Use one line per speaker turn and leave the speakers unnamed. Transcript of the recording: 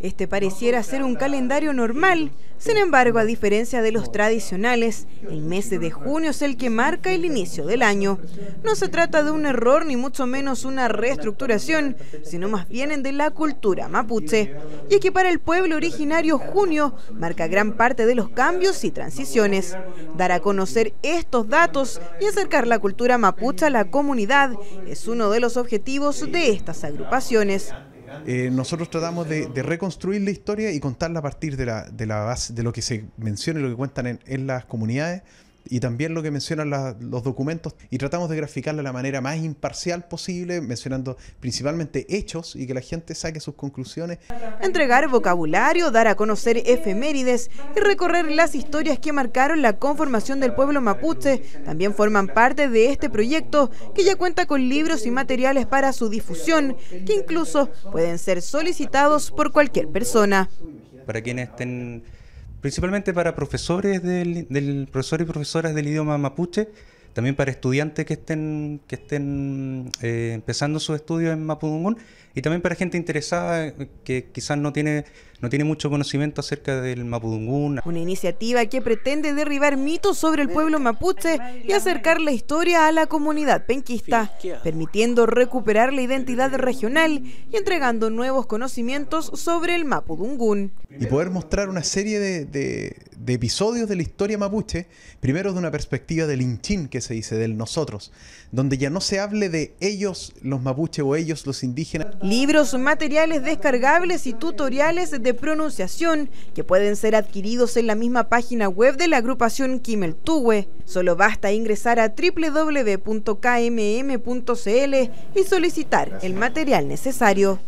Este pareciera ser un calendario normal, sin embargo, a diferencia de los tradicionales, el mes de junio es el que marca el inicio del año. No se trata de un error ni mucho menos una reestructuración, sino más bien de la cultura mapuche. Y es que para el pueblo originario junio marca gran parte de los cambios y transiciones. Dar a conocer estos datos y acercar la cultura mapuche a la comunidad es uno de los objetivos de estas agrupaciones.
Eh, nosotros tratamos de, reconstruir la historia y contarla a partir de la, base, de lo que se menciona y lo que cuentan en las comunidades y también lo que mencionan los documentos y tratamos de graficarla de la manera más imparcial posible, mencionando principalmente hechos y que la gente saque sus conclusiones.
Entregar vocabulario, dar a conocer efemérides y recorrer las historias que marcaron la conformación del pueblo mapuche también forman parte de este proyecto que ya cuenta con libros y materiales para su difusión, que incluso pueden ser solicitados por cualquier persona.
Para quienes estén principalmente para profesores del, y profesoras del idioma mapuche también para estudiantes que estén, que estén eh, empezando sus estudios en Mapudungún y también para gente interesada eh,
que quizás no tiene, no tiene mucho conocimiento acerca del Mapudungún. Una iniciativa que pretende derribar mitos sobre el pueblo mapuche y acercar la historia a la comunidad penquista, permitiendo recuperar la identidad regional y entregando nuevos conocimientos sobre el Mapudungún.
Y poder mostrar una serie de de episodios de la historia mapuche, primero de una perspectiva del inchín que se dice, del nosotros, donde ya no se hable de ellos los mapuche o ellos los indígenas.
Libros, materiales descargables y tutoriales de pronunciación que pueden ser adquiridos en la misma página web de la agrupación Kimeltuwe. Solo basta ingresar a www.kmm.cl y solicitar el material necesario.